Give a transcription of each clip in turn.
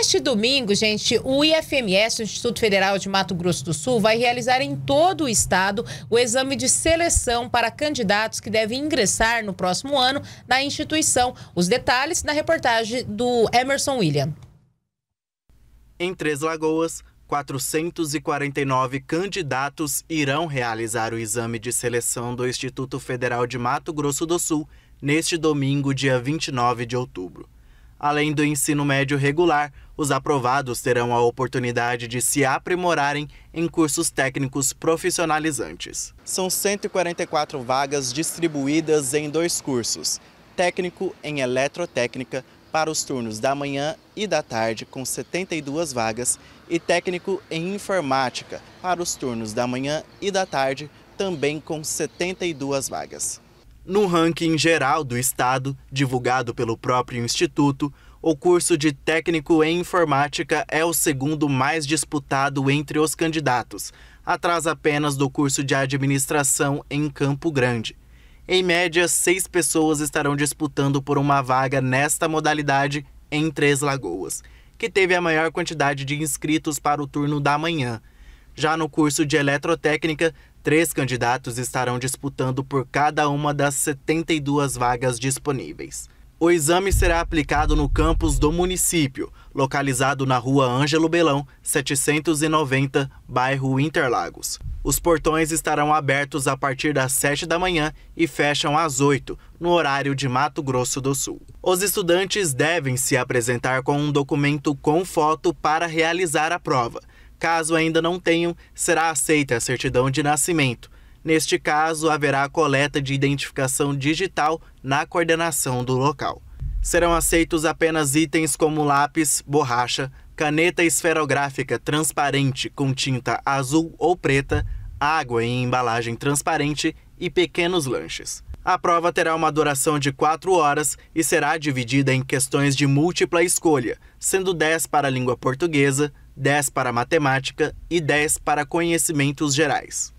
Neste domingo, gente, o IFMS, o Instituto Federal de Mato Grosso do Sul, vai realizar em todo o estado o exame de seleção para candidatos que devem ingressar no próximo ano na instituição. Os detalhes na reportagem do Emerson William. Em Três Lagoas, 449 candidatos irão realizar o exame de seleção do Instituto Federal de Mato Grosso do Sul neste domingo, dia 29 de outubro. Além do ensino médio regular, os aprovados terão a oportunidade de se aprimorarem em cursos técnicos profissionalizantes. São 144 vagas distribuídas em dois cursos: técnico em eletrotécnica para os turnos da manhã e da tarde, com 72 vagas, e técnico em informática para os turnos da manhã e da tarde, também com 72 vagas. No ranking geral do Estado, divulgado pelo próprio Instituto, o curso de técnico em informática é o segundo mais disputado entre os candidatos, atrás apenas do curso de administração em Campo Grande. Em média, seis pessoas estarão disputando por uma vaga nesta modalidade em Três Lagoas, que teve a maior quantidade de inscritos para o turno da manhã. Já no curso de eletrotécnica, Três candidatos estarão disputando por cada uma das 72 vagas disponíveis. O exame será aplicado no campus do município, localizado na rua Ângelo Belão, 790, bairro Interlagos. Os portões estarão abertos a partir das 7 da manhã e fecham às 8, no horário de Mato Grosso do Sul. Os estudantes devem se apresentar com um documento com foto para realizar a prova Caso ainda não tenham, será aceita a certidão de nascimento. Neste caso, haverá a coleta de identificação digital na coordenação do local. Serão aceitos apenas itens como lápis, borracha, caneta esferográfica transparente com tinta azul ou preta, água em embalagem transparente e pequenos lanches. A prova terá uma duração de 4 horas e será dividida em questões de múltipla escolha, sendo 10 para a língua portuguesa, 10 para matemática e 10 para conhecimentos gerais.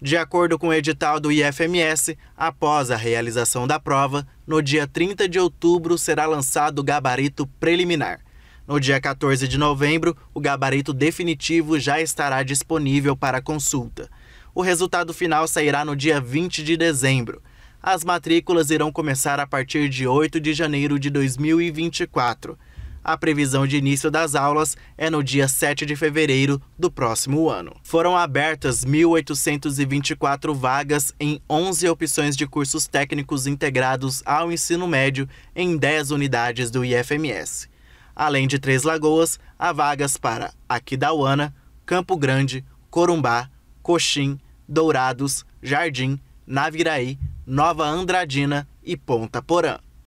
De acordo com o edital do IFMS, após a realização da prova, no dia 30 de outubro será lançado o gabarito preliminar. No dia 14 de novembro, o gabarito definitivo já estará disponível para consulta. O resultado final sairá no dia 20 de dezembro. As matrículas irão começar a partir de 8 de janeiro de 2024. A previsão de início das aulas é no dia 7 de fevereiro do próximo ano. Foram abertas 1.824 vagas em 11 opções de cursos técnicos integrados ao ensino médio em 10 unidades do IFMS. Além de Três Lagoas, há vagas para Aquidauana, Campo Grande, Corumbá, Coxim, Dourados, Jardim, Naviraí, Nova Andradina e Ponta Porã.